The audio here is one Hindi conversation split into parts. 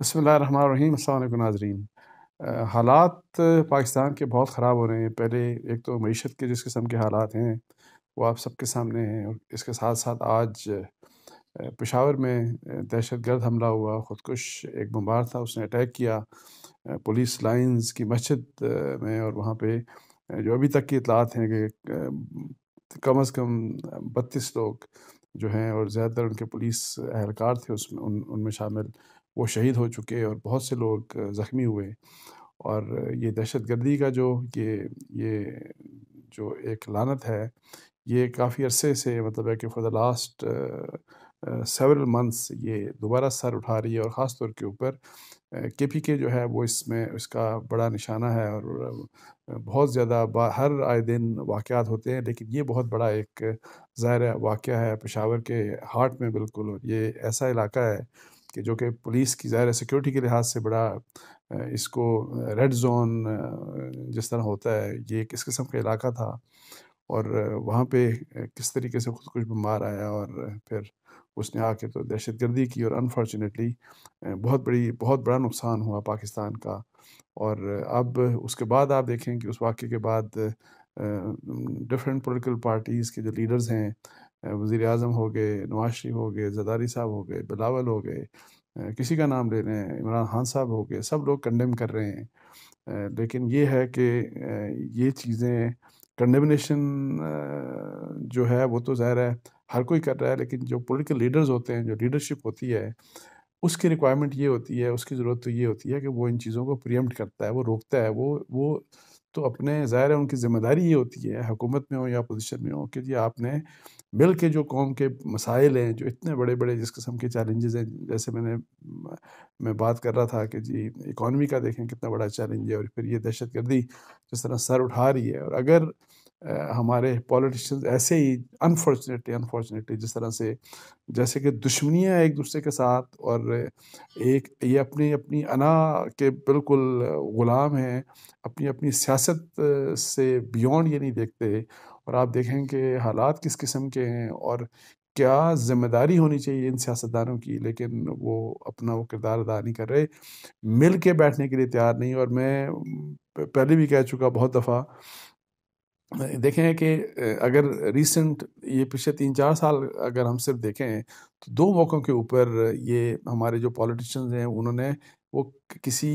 बसमीम नाजरीन हालात पाकिस्तान के बहुत ख़राब हो रहे हैं पहले एक तो मीशत के जिस किस्म के हालात हैं वो आप सबके सामने हैं और इसके साथ साथ आज पेशावर में दहशत गर्द हमला हुआ ख़ुदकुश एक बम्बार था उसने अटैक किया पुलिस लाइंस की मस्जिद में और वहाँ पे जो अभी तक की इतलात हैं कि कम अज़ कम बत्तीस लोग जो हैं और ज़्यादातर उनके पुलिस अहलकार थे उसमें उन उनमें शामिल वो शहीद हो चुके और बहुत से लोग ज़ख्मी हुए और ये दहशत गर्दी का जो ये ये जो एक लानत है ये काफ़ी अरसे से मतलब है कि for the last several months ये दोबारा सर उठा रही है और ख़ास तौर के ऊपर के पी के जो है वो इसमें इसका बड़ा निशाना है और बहुत ज़्यादा हर आए दिन वाक़ होते हैं लेकिन ये बहुत बड़ा एक ज़ाहिर वाक़ है पेशावर के हार्ट में बिल्कुल और ये ऐसा इलाका है कि जो कि पुलिस की ज़ाहिर सिक्योरिटी के लिहाज से बड़ा इसको रेड जोन जिस तरह होता है ये किस किस्म का इलाका था और वहाँ पे किस तरीके से खुद कुछ बीमार आया और फिर उसने आके तो दहशत गर्दी की और अनफॉर्चुनेटली बहुत बड़ी बहुत बड़ा नुकसान हुआ पाकिस्तान का और अब उसके बाद आप देखें कि उस वाक्य के बाद डिफरेंट पोलिटिकल पार्टीज़ के जो लीडर्स हैं वजीर अजम हो गए नवाज शरीफ हो गए जदारी साहब हो गए बिलावल हो गए किसी का नाम ले रहे हैं इमरान खान साहब हो गए सब लोग कंडेम कर रहे हैं लेकिन ये है कि ये चीज़ें कंडेमनेशन जो है वो तो ज़ाहिर है हर कोई कर रहा है लेकिन जो पॉलिटिकल लीडर्स होते हैं जो लीडरशिप होती है उसकी रिक्वायरमेंट ये होती है उसकी ज़रूरत तो ये होती है कि वो इन चीज़ों को प्रियम्प्ट करता है वो रोकता है वो वो तो अपने ज़ाहिर है उनकी ज़िम्मेदारी ये होती है हुकूमत में हो या अपोजिशन में हो कि जी आपने मिल के जो कौम के मसाइल हैं जो इतने बड़े बड़े जिस किस्म के चैलेंजेस हैं जैसे मैंने मैं बात कर रहा था कि जी इकॉनमी का देखें कितना बड़ा चैलेंज है और फिर ये दहशत गर्दी जिस तरह सर उठा रही है और अगर हमारे पॉलिटिशियंस ऐसे ही अनफॉर्चुनेटली अनफॉर्चुनेटली जिस तरह से जैसे कि दुश्मनियाँ एक दूसरे के साथ और एक ये अपनी अपनी अना के बिल्कुल ग़ुलाम हैं अपनी अपनी सियासत से बियॉन्ड ये नहीं देखते और आप देखें कि हालात किस किस्म के हैं और क्या जिम्मेदारी होनी चाहिए इन सियासतदानों की लेकिन वो अपना वो किरदार अदा नहीं कर रहे मिल के बैठने के लिए तैयार नहीं और मैं पहले भी कह चुका बहुत दफ़ा देखें कि अगर रिसेंट ये पिछले तीन चार साल अगर हम सिर्फ देखें तो दो मौक़ों के ऊपर ये हमारे जो पॉलिटिशियंस हैं उन्होंने वो किसी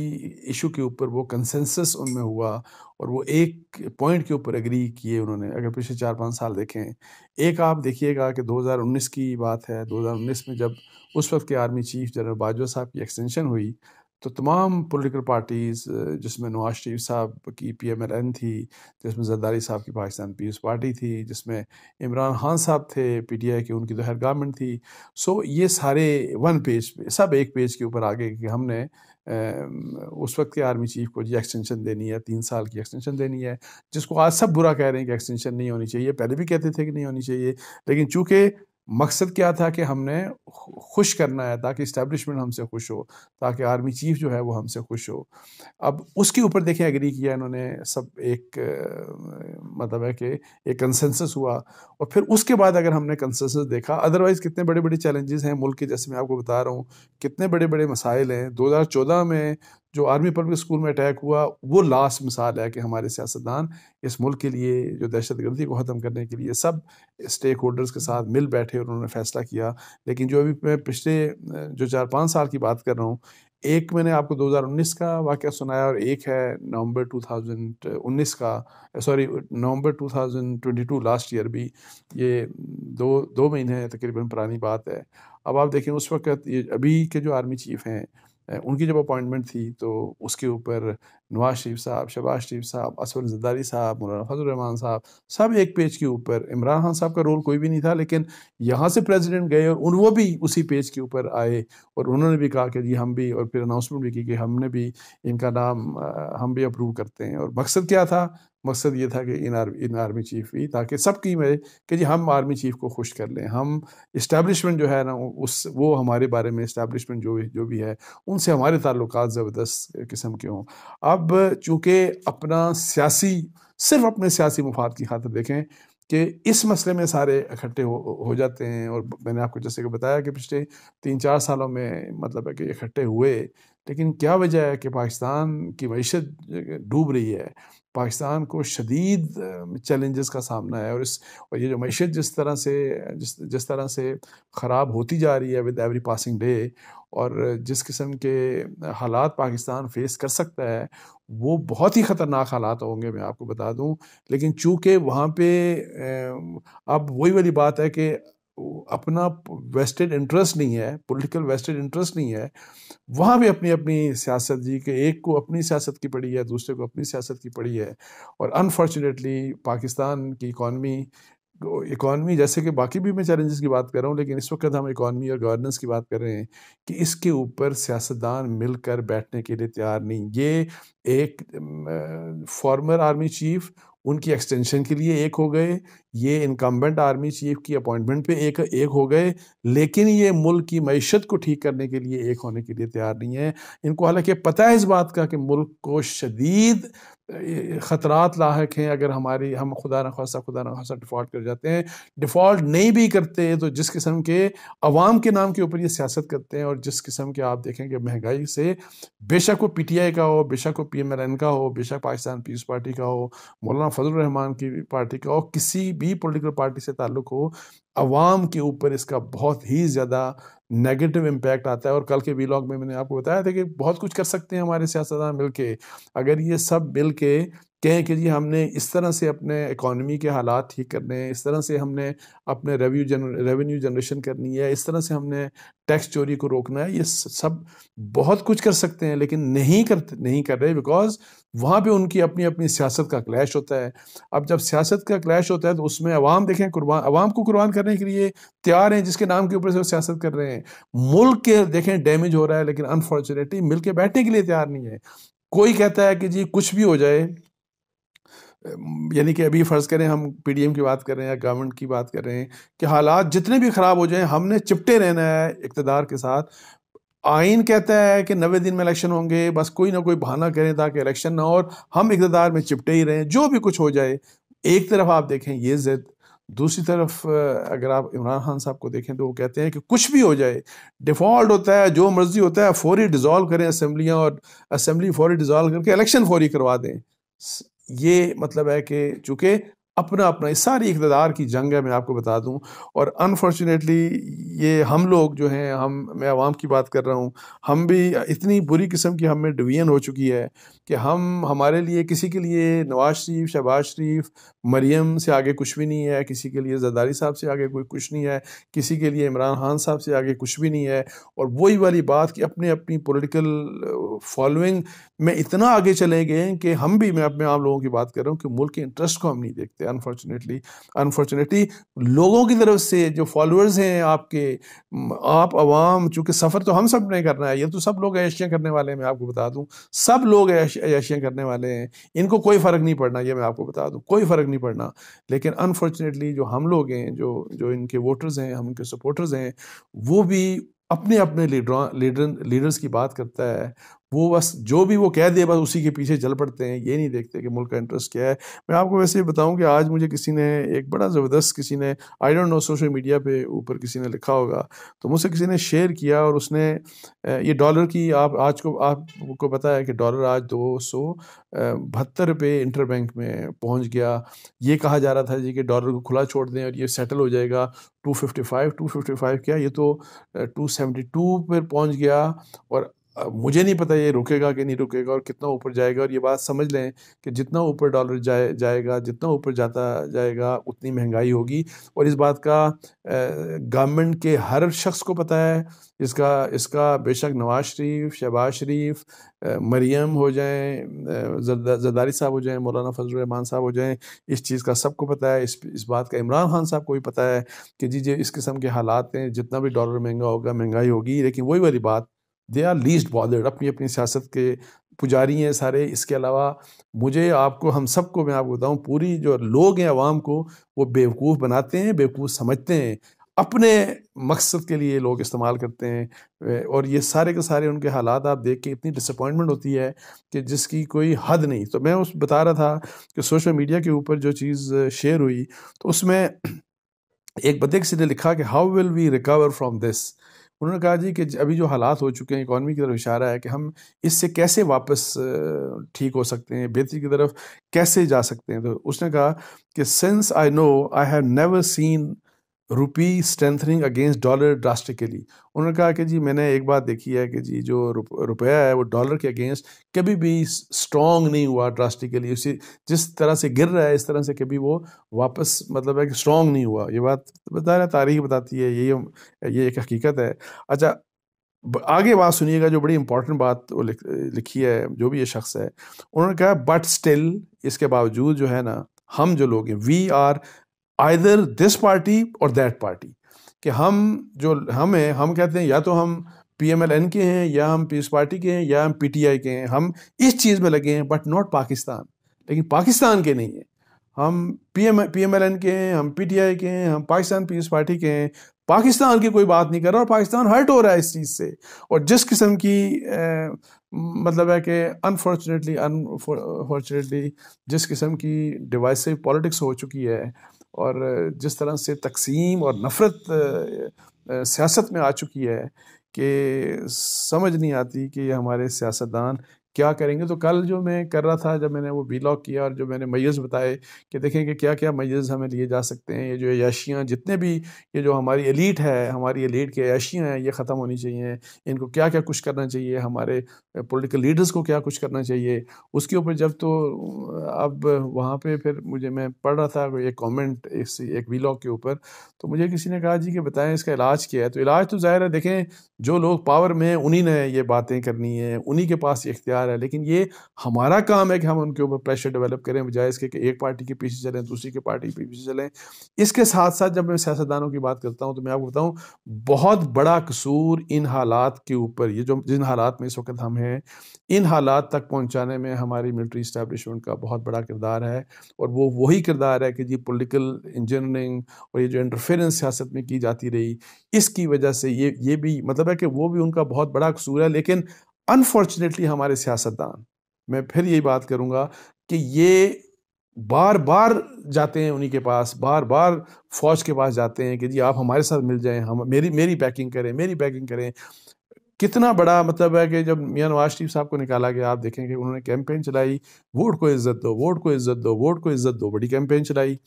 इशू के ऊपर वो कंसेंसस उनमें हुआ और वो एक पॉइंट के ऊपर एग्री किए उन्होंने अगर पिछले चार पाँच साल देखें एक आप देखिएगा कि 2019 की बात है 2019 में जब उस वक्त के आर्मी चीफ जनरल बाजवा साहब की एक्सटेंशन हुई तो तमाम पोलिटिकल पार्टीज़ जिसमें नवाज शरीफ साहब की पी एम एल एन थी जिसमें जरदारी साहब की पाकिस्तान पीपल्स पार्टी थी जिसमें इमरान खान साहब थे पी टी आई की उनकी दोहर तो गवर्नमेंट थी सो ये सारे वन पेज पे सब एक पेज के ऊपर आगे कि हमने उस वक्त के आर्मी चीफ को जी एक्सटेंशन देनी है तीन साल की एक्सटेंशन देनी है जिसको आज सब बुरा कह रहे हैं कि एक्सटेंशन नहीं होनी चाहिए पहले भी कहते थे कि नहीं होनी चाहिए लेकिन चूँकि मकसद क्या था कि हमने खुश करना है ताकि इस्टेब्लिशमेंट हमसे खुश हो ताकि आर्मी चीफ जो है वो हमसे खुश हो अब उसके ऊपर देखें एग्री किया इन्होंने सब एक मतलब है कि एक कंसेंसस हुआ और फिर उसके बाद अगर हमने कंसेंसस देखा अदरवाइज़ कितने बड़े बड़े चैलेंजेस हैं मुल्क के जैसे मैं आपको बता रहा हूँ कितने बड़े बड़े मसाइल हैं 2014 में जो आर्मी पब्लिक स्कूल में अटैक हुआ वो लास्ट मिसाल है कि हमारे सियासतदान इस मुल्क के लिए जो दहशत गर्दी को ख़त्म करने के लिए सब स्टेक होल्डर्स के साथ मिल बैठे और उन्होंने फ़ैसला किया लेकिन जो अभी मैं पिछले जो चार पाँच साल की बात कर रहा हूँ एक मैंने आपको 2019 का वाक़ सुनाया और एक है नवंबर 2019 का सॉरी नवंबर 2022 लास्ट ईयर भी ये दो दो महीने तकरीबन पुरानी बात है अब आप देखें उस वक्त ये अभी के जो आर्मी चीफ़ हैं उनकी जब अपॉइंटमेंट थी तो उसके ऊपर नवाज शरीफ साहब शबाज शरीफ साहब असफर जद्दारी साहब मौलाना रहमान साहब सब एक पेज के ऊपर इमरान खान साहब का रोल कोई भी नहीं था लेकिन यहाँ से प्रेसिडेंट गए और उन वो भी उसी पेज के ऊपर आए और उन्होंने भी कहा कि जी हम भी और फिर अनाउंसमेंट भी की कि हमने भी इनका नाम हम भी अप्रूव करते हैं और मकसद क्या था मकसद ये था कि इन आर्मी इन आर्मी चीफ भी ताकि सब की मेरे कि जी हम आर्मी चीफ को खुश कर लें हम इस्टेबलिशमेंट जो है ना उस वो हमारे बारे में इस्टेबलिशमेंट जो जो भी है उनसे हमारे ताल्लुक ज़बरदस्त किस्म के हों अब चूँकि अपना सियासी सिर्फ अपने सियासी मफाद की खातर देखें कि इस मसले में सारे इकट्ठे हो, हो जाते हैं और मैंने आपको जैसे कि बताया कि पिछले तीन चार सालों में मतलब है कि इकट्ठे हुए लेकिन क्या वजह है कि पाकिस्तान की मीशत डूब रही है पाकिस्तान को शदीद चैलेंजेस का सामना है और इस और ये जो मीशत जिस तरह से जिस जिस तरह से ख़राब होती जा रही है विद एवरी पासिंग डे और जिस किस्म के हालात पाकिस्तान फेस कर सकता है वो बहुत ही ख़तरनाक हालात होंगे मैं आपको बता दूं लेकिन चूँकि वहाँ पे अब वही वाली बात है कि अपना वेस्टेड इंटरेस्ट नहीं है पॉलिटिकल वेस्टेड इंटरेस्ट नहीं है वहाँ भी अपनी अपनी सियासत जी के एक को अपनी सियासत की पड़ी है दूसरे को अपनी सियासत की पड़ी है और अनफॉर्चुनेटली पाकिस्तान की इकॉनमी इकॉनमी जैसे कि बाकी भी मैं चैलेंजेस की बात कर रहा हूँ लेकिन इस वक्त हम इकॉनमी और गवर्नेंस की बात कर रहे हैं कि इसके ऊपर सियासतदान मिलकर बैठने के लिए तैयार नहीं ये एक फॉर्मर आर्मी चीफ उनकी एक्सटेंशन के लिए एक हो गए ये इनकम्बेंट आर्मी चीफ की अपॉइंटमेंट पे एक एक हो गए लेकिन ये मुल्क की मीशत को ठीक करने के लिए एक होने के लिए तैयार नहीं है इनको हालांकि पता है इस बात का कि मुल्क को शदीद ख़तरात लाक हैं अगर हमारी हम खुदा न खासा खुदा न खासा डिफ़ॉल्ट कर जाते हैं डिफ़ॉल्ट नहीं भी करते तो जिस किस्म के अवाम के नाम के ऊपर ये सियासत करते हैं और जिस किस्म के आप देखें कि महंगाई से बेशक वो पी टी आई का हो बेशक वो पी एम एल एन का हो बेशक पाकिस्तान पीस पार्टी का हो मौलाना फजल रहमान की पार्टी का हो किसी भी पोलिटिकल पार्टी से ताल्लुक़ हो आवाम के ऊपर इसका बहुत ही ज़्यादा नेगेटिव इम्पैक्ट आता है और कल के वीलॉग में मैंने आपको बताया था कि बहुत कुछ कर सकते हैं हमारे सियासतदान मिल के अगर ये सब मिल के कहें कि जी हमने इस तरह से अपने इकॉनमी के हालात ठीक करने हैं इस तरह से हमने अपने रेव्यू जन रेवेन्यू जनरेशन करनी है इस तरह से हमने टैक्स चोरी को रोकना है ये सब बहुत कुछ कर सकते हैं लेकिन नहीं करते नहीं कर रहे बिकॉज वहाँ पे उनकी अपनी अपनी सियासत का क्लैश होता है अब जब सियासत का क्लैश होता है तो उसमें अवाम देखें कुर्बान अवाम को कुर्बान करने के लिए तैयार हैं जिसके नाम के ऊपर से वो सियासत कर रहे हैं मुल्क के देखें डैमेज हो रहा है लेकिन अनफॉर्चुनेटली मिल के बैठने के लिए तैयार नहीं है कोई कहता है कि जी कुछ भी हो जाए यानी कि अभी फ़र्ज़ करें हम एम की बात कर रहे हैं या गवर्नमेंट की बात कर रहे हैं कि हालात जितने भी ख़राब हो जाएं हमने चिपटे रहना है इकतदार के साथ आइन कहता है कि नबे दिन में इलेक्शन होंगे बस कोई ना कोई बहाना करें ताकि इलेक्शन ना हो और हम इकतदार में चिपटे ही रहें जो भी कुछ हो जाए एक तरफ आप देखें ये जिद दूसरी तरफ अगर आप इमरान खान साहब को देखें तो वो कहते हैं कि कुछ भी हो जाए डिफ़ॉल्ट होता है जो मर्ज़ी होता है फौरी डिजॉल्व करें असम्बलियाँ और असम्बली फौरी डिजॉल्व करके इलेक्शन फौरी करवा दें ये मतलब है कि चूँकि अपना अपना इस सारी इकतदार की जंग है मैं आपको बता दूं और अनफॉर्चुनेटली ये हम लोग जो हैं हम मैं आवाम की बात कर रहा हूं हम भी इतनी बुरी किस्म की हम में डिवीजन हो चुकी है कि हम हमारे लिए किसी के लिए नवाज शरीफ शहबाज शरीफ मरियम से आगे कुछ भी नहीं है किसी के लिए जरदारी साहब से आगे कोई कुछ नहीं है किसी के लिए इमरान खान साहब से आगे कुछ भी नहीं है और वही वाली बात कि अपने अपनी पोलिटिकल फॉलोइंग में इतना आगे चले गए कि हम भी मैं अपने आप लोगों की बात कर रहा हूँ कि मुल्क के इंटरेस्ट को हम नहीं देखते अनफॉर्चुनेटली अनफॉर्चुनेटली लोगों की तरफ से जो फॉलोअर्स हैं आपके आप आवाम चूँकि सफ़र तो हम सब ने करना है ये तो सब लोग ऐशियाँ करने वाले हैं मैं आपको बता दूँ सब लोग ऐशियाँ करने वाले हैं इनको कोई फ़र्क नहीं पड़ना ये मैं आपको बता दूँ कोई फ़र्क नहीं पड़ना लेकिन अनफॉर्चुनेटली जो हम लोग हैं जो जो इनके वोटर्स हैं हम इनके सपोर्टर्स हैं वो भी अपने अपने लीडर लीडर्स की बात करता है वो बस जो भी वो कह दे बस उसी के पीछे चल पड़ते हैं ये नहीं देखते कि मुल्क का इंटरेस्ट क्या है मैं आपको वैसे ही बताऊं कि आज मुझे किसी ने एक बड़ा ज़बरदस्त किसी ने I don't know social media पे ऊपर किसी ने लिखा होगा तो मुझसे किसी ने शेयर किया और उसने ये डॉलर की आप आज को आपको पता है कि डॉलर आज दो सौ बहत्तर रुपये इंटर बैंक में पहुँच गया ये कहा जा रहा था जी कि डॉलर को खुला छोड़ दें और ये सेटल हो जाएगा 255 255 क्या ये तो 272 पर पहुंच गया और मुझे नहीं पता ये रुकेगा कि नहीं रुकेगा और कितना ऊपर जाएगा और ये बात समझ लें कि जितना ऊपर डॉलर जाए जाएगा जितना ऊपर जाता जाएगा उतनी महंगाई होगी और इस बात का गवर्नमेंट के हर शख्स को पता है इसका इसका बेशक नवाज शरीफ शहबाज शरीफ मरियम हो जाएं जरदारी साहब हो जाएं मौलाना फजल रहमान साहब हो जाएं इस चीज़ का सबको पता है इस इस बात का इमरान खान साहब को भी पता है कि जी जी इस किस्म के हालात हैं जितना भी डॉलर महंगा होगा महंगाई होगी लेकिन वही वाली बात दे आर लीस्ट बॉदर्ड अपनी अपनी सियासत के पुजारी हैं सारे इसके अलावा मुझे आपको हम सबको मैं आपको बताऊँ पूरी जो लोग हैं आवाम को वो बेवकूफ़ बनाते हैं बेवकूफ़ समझते हैं अपने मकसद के लिए लोग इस्तेमाल करते हैं और ये सारे के सारे उनके हालात आप देख के इतनी डिसअपॉइंटमेंट होती है कि जिसकी कोई हद नहीं तो मैं उस बता रहा था कि सोशल मीडिया के ऊपर जो चीज़ शेयर हुई तो उसमें एक बदेक किसी ने लिखा कि how will we recover from this उन्होंने कहा जी कि अभी जो हालात हो चुके हैं इकानमी की तरफ इशारा है कि हम इससे कैसे वापस ठीक हो सकते हैं बेहतरी की तरफ कैसे जा सकते हैं तो उसने कहा कि since I know I have never seen rupee strengthening against dollar drastically उन्होंने कहा कि जी मैंने एक बात देखी है कि जी जो रुपया है वो डॉलर के अगेंस्ट कभी भी स्ट्रॉन्ग नहीं हुआ ड्रास्टिकली उसी जिस तरह से गिर रहा है इस तरह से कभी वो वापस मतलब है कि स्ट्रॉन्ग नहीं हुआ ये बात बता रहा तारीख बताती है ये ये एक हकीकत है अच्छा आगे बात सुनिएगा जो बड़ी इंपॉर्टेंट बात वो लिखी है जो भी ये शख्स है उन्होंने कहा बट स्टिल इसके बावजूद जो है ना हम जो लोग हैं we are either this party और दैट पार्टी कि हम जो हम हैं हम कहते हैं या तो हम पीएमएलएन के हैं या हम पीस पार्टी के हैं या हम पीटीआई के हैं हम इस चीज़ में लगे हैं बट नॉट पाकिस्तान लेकिन पाकिस्तान के नहीं हैं हम पीएम पीएमएलएन के हैं हम पीटीआई के हैं हम पाकिस्तान पीस पार्टी के हैं पाकिस्तान की कोई बात नहीं कर रहा और पाकिस्तान हर्ट हो रहा है इस चीज़ से और जिस किस्म की ए, मतलब है कि अनफॉर्चुनेटली अनफॉर्चुनेटली जिस किस्म की डिवाइसिव पॉलिटिक्स हो चुकी है और जिस तरह से तकसीम और नफ़रत सियासत में आ चुकी है कि समझ नहीं आती कि ये हमारे सियासतदान क्या करेंगे तो कल जो मैं कर रहा था जब मैंने वो बीलॉग किया और जो मैंने मैज़ बताए कि देखें कि क्या क्या मैज़ हमें लिए जा सकते हैं ये जो याशियाँ जितने भी ये जो हमारी एलीट है हमारी एलीट के याशियाँ हैं ये ख़त्म होनी चाहिए इनको क्या क्या कुछ करना चाहिए हमारे पोलिटिकल लीडर्स को क्या कुछ करना चाहिए उसके ऊपर जब तो अब वहाँ पर फिर मुझे मैं पढ़ रहा था एक कॉमेंट इस एक वीलॉग के ऊपर तो मुझे किसी ने कहा जी कि बताएं इसका इलाज क्या है तो इलाज तो ज़ाहिर है देखें जो लोग पावर में उन्हीं ने ये बातें करनी है उन्हीं के पास ये इख्तियार रहा है लेकिन ये हमारा काम है कि हम उनके ऊपर प्रेशर डेवलप करें बजाय इसके कि एक पार्टी के पीछे चलें दूसरी के पार्टी के पीछे चलें इसके साथ साथ जब मैं सियासतदानों की बात करता हूँ तो मैं आपको बताऊँ बहुत बड़ा कसूर इन हालात के ऊपर ये जो जिन हालात में इस वक्त हम हैं इन हालात तक पहुँचाने में हमारी मिलिट्री इस्टेबलिशमेंट का बहुत बड़ा किरदार है और वो वही किरदार है कि जी पोलिटिकल इंजीनियरिंग और ये जो इंटरफेरेंस सियासत में की जाती रही इसकी वजह से ये ये भी मतलब है कि वो भी उनका बहुत बड़ा कसूर है लेकिन अनफॉर्चुनेटली हमारे सियासतदान मैं फिर यही बात करूँगा कि ये बार बार जाते हैं उन्हीं के पास बार बार फौज के पास जाते हैं कि जी आप हमारे साथ मिल जाएं हम मेरी मेरी पैकिंग करें मेरी पैकिंग करें कितना बड़ा मतलब है कि जब मियाँ नवाज शरीफ साहब को निकाला गया आप देखें कि उन्होंने कैंपेन चलाई वोट को इज्जत दो वोट को इज्जत दो वोट को इज्जत दो बड़ी कैंपेन चलाई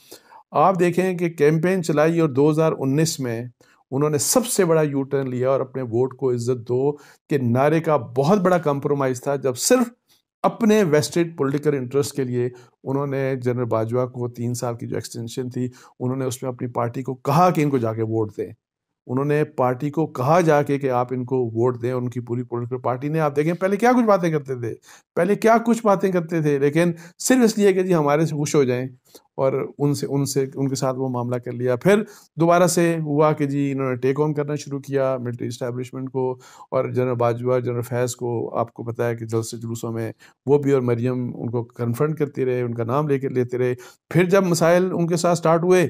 आप देखें कि कैंपेन चलाई और 2019 में उन्होंने सबसे बड़ा यू टर्न लिया और अपने वोट को इज्जत दो के नारे का बहुत बड़ा कॉम्प्रोमाइज़ था जब सिर्फ अपने वेस्टेड पॉलिटिकल इंटरेस्ट के लिए उन्होंने जनरल बाजवा को तीन साल की जो एक्सटेंशन थी उन्होंने उसमें अपनी पार्टी को कहा कि इनको जाके वोट दें उन्होंने पार्टी को कहा जाके कि आप इनको वोट दें उनकी पूरी पोलिटिकल पार्टी ने आप देखें पहले क्या कुछ बातें करते थे पहले क्या कुछ बातें करते थे लेकिन सिर्फ इसलिए कि जी हमारे से खुश हो जाएं और उनसे उनसे उनके साथ वो मामला कर लिया फिर दोबारा से हुआ कि जी इन्होंने टेक ऑन करना शुरू किया मिलिट्री इस्टेब्लिशमेंट को और जनरल बाजवा जनरल फैज़ को आपको पता है कि से जुलूसों में वो भी और मरियम उनको कन्फ्रंट करते रहे उनका नाम लेकर लेते रहे फिर जब मसाइल उनके साथ स्टार्ट हुए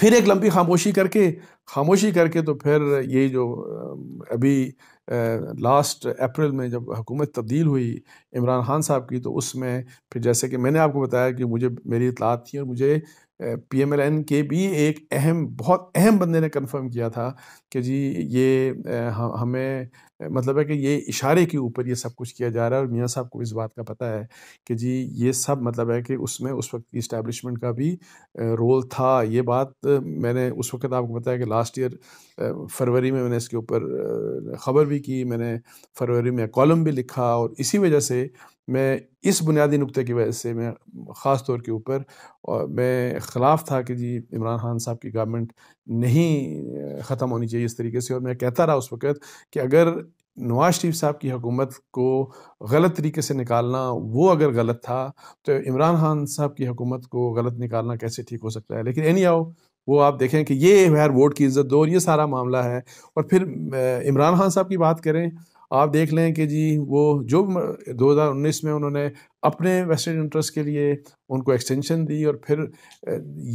फिर एक लंबी खामोशी करके खामोशी करके तो फिर ये जो अभी लास्ट अप्रैल में जब हुकूमत तब्दील हुई इमरान खान साहब की तो उसमें फिर जैसे कि मैंने आपको बताया कि मुझे मेरी इतलात थी और मुझे पी एम एल एन के भी एक अहम बहुत अहम बंदे ने कंफर्म किया था कि जी ये हमें मतलब है कि ये इशारे के ऊपर ये सब कुछ किया जा रहा है और मियाँ साहब को इस बात का पता है कि जी ये सब मतलब है कि उसमें उस वक्त इस्टेब्लिशमेंट का भी रोल था ये बात मैंने उस वक्त आपको बताया कि लास्ट ईयर फरवरी में मैंने इसके ऊपर ख़बर भी की मैंने फरवरी में कॉलम भी लिखा और इसी वजह से मैं इस बुनियादी नुक्ते की वजह से मैं ख़ास तौर के ऊपर मैं ख़िलाफ़ था कि जी इमरान खान साहब की गवर्नमेंट नहीं ख़त्म होनी चाहिए इस तरीके से और मैं कहता रहा उस वक़्त कि अगर नवाज शरीफ साहब की हुकूमत को गलत तरीके से निकालना वो अगर गलत था तो इमरान खान साहब की हुकूमत को गलत निकालना कैसे ठीक हो सकता है लेकिन एनी आओ वो आप देखें कि ये खैर वोट की इज्जत दो और ये सारा मामला है और फिर इमरान खान साहब की बात करें आप देख लें कि जी वो जो 2019 में उन्होंने अपने वेस्टर्न इंटरेस्ट के लिए उनको एक्सटेंशन दी और फिर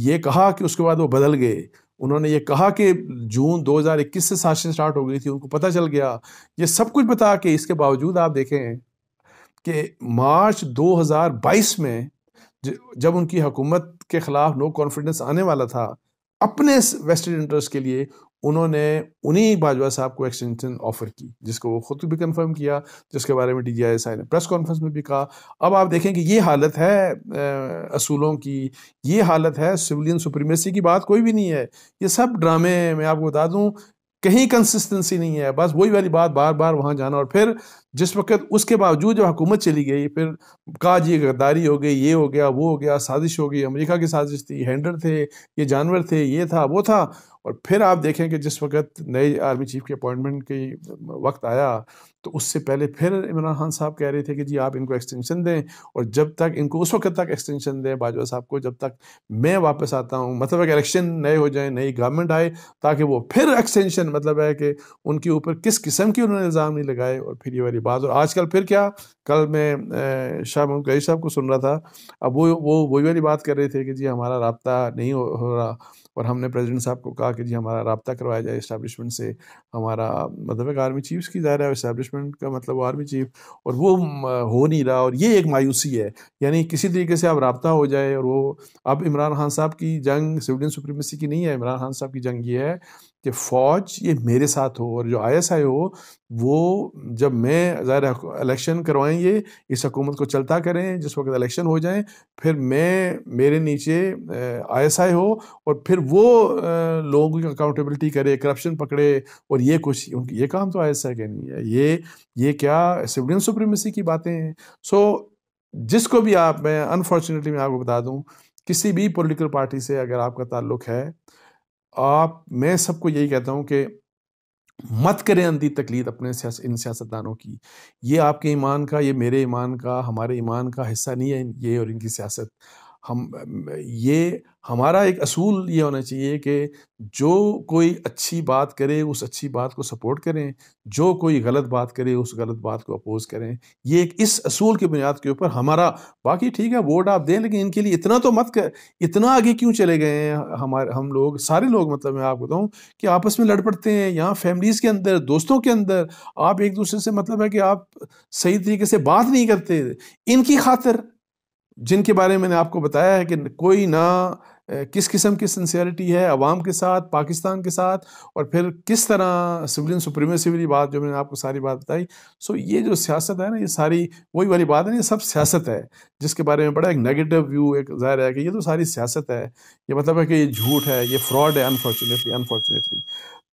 ये कहा कि उसके बाद वो बदल गए उन्होंने ये कहा कि जून 2021 से शासन स्टार्ट हो गई थी उनको पता चल गया ये सब कुछ बता के इसके बावजूद आप देखें कि मार्च 2022 में जब उनकी हुकूमत के ख़िलाफ़ नो कॉन्फिडेंस आने वाला था अपने वेस्टेड इंटरेस्ट के लिए उन्होंने उन्हीं बाजवा साहब को एक्सटेंशन ऑफर की जिसको वो खुद भी कंफर्म किया जिसके बारे में डी जी ने प्रेस कॉन्फ्रेंस में भी कहा अब आप देखें कि ये हालत है असूलों की ये हालत है सिविलियन सुप्रीमेसी की बात कोई भी नहीं है ये सब ड्रामे मैं आपको बता दूँ कहीं कंसिस्टेंसी नहीं है बस वही वाली बात बार बार वहाँ जाना और फिर जिस वक्त उसके बावजूद जब हुकूमत चली गई फिर काज ये गद्दारी हो गई ये हो गया वो हो गया साजिश हो गई अमेरिका की साजिश थी हैंडर थे ये जानवर थे ये था वो था और फिर आप देखें कि जिस वक्त नए आर्मी चीफ के अपॉइंटमेंट के वक्त आया तो उससे पहले फिर इमरान खान साहब कह रहे थे कि जी आप इनको एक्सटेंशन दें और जब तक इनको उस वक्त तक एक्सटेंशन दें बाजवा साहब को जब तक मैं वापस आता हूँ मतलब कि इलेक्शन नए हो जाए नई गवर्नमेंट आए ताकि वो फिर एक्सटेंशन मतलब है कि उनके ऊपर किस किस्म की उन्होंने इल्ज़ाम नहीं लगाए और फिर ये वाली बात और आजकल फिर क्या कल मैं शाह महमूद कई साहब को सुन रहा था अब वो वो वही वाली बात कर रहे थे कि जी हमारा रबता नहीं हो, हो रहा और हमने प्रेसिडेंट साहब को कहा कि जी हमारा रबता करवाया जाए इस्टबलिशमेंट से हमारा मतलब एक आर्मी चीफ्स की ज़ाहिर है इस्टबलिशमेंट का मतलब आर्मी चीफ और वो हो नहीं रहा और ये एक मायूसी है यानी किसी तरीके से अब रबता हो जाए और वो अब इमरान खान साहब की जंग सिविलियन सुप्रीमेसी की नहीं है इमरान खान साहब की जंग ये है कि फ़ौज ये मेरे साथ हो और जो आई एस आई हो वो जब मैं ज़ाहिर इलेक्शन करवाएं ये इस हकूमत को चलता करें जिस वक्त इलेक्शन हो जाए फिर मैं मेरे नीचे आई एस आई हो और फिर वो लोगों की अकाउंटेबिलिटी करे करप्शन पकड़े और ये कुछ उनकी ये काम तो आई एस आई के नहीं है ये ये क्या सिविलियन सुप्रीमेसी की बातें हैं सो जिसको भी आप मैं अनफॉर्चुनेटली मैं आपको बता दूँ किसी भी पोलिटिकल पार्टी से अगर आपका ताल्लुक है आप मैं सबको यही कहता हूँ कि मत करें अंधी तकलीद अपने स्यास, इन सियासतदानों की ये आपके ईमान का ये मेरे ईमान का हमारे ईमान का हिस्सा नहीं है ये और इनकी सियासत हम ये हमारा एक असूल ये होना चाहिए कि जो कोई अच्छी बात करे उस अच्छी बात को सपोर्ट करें जो कोई गलत बात करे उस गलत बात को अपोज करें ये एक इस असूल की बुनियाद के ऊपर हमारा बाकी ठीक है वोट आप दें लेकिन इनके लिए इतना तो मत कर इतना आगे क्यों चले गए हैं हमारे हम लोग सारे लोग मतलब मैं आपको बताऊँ कि आपस में लड़ पड़ते हैं यहाँ फैमिलीज़ के अंदर दोस्तों के अंदर आप एक दूसरे से मतलब है कि आप सही तरीके से बात नहीं करते इनकी खातर जिनके बारे में मैंने आपको बताया है कि कोई ना किस किस्म की सिंसियरिटी है अवाम के साथ पाकिस्तान के साथ और फिर किस तरह सिविलियन सुप्रीमेसी वाली बात जो मैंने आपको सारी बात बताई सो ये जो सियासत है ना ये सारी वही वाली बात है ये सब सियासत है जिसके बारे में बड़ा एक नेगेटिव व्यू एक जाहिर है कि ये तो सारी सियासत है ये मतलब है कि ये झूठ है ये फ्रॉड है अनफॉर्चुनेटली अनफॉर्चुनेटली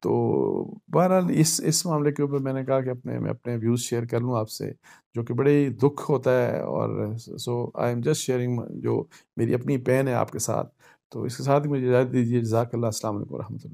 तो बहरहाल इस इस मामले के ऊपर मैंने कहा कि अपने मैं अपने व्यूज़ शेयर कर लूँ आपसे जो कि बड़े ही दुख होता है और so I am just sharing जो मेरी अपनी पेन है आपके साथ तो इसके साथ ही मुझे इजाज़त दीजिए जजाकल्ला असल वरह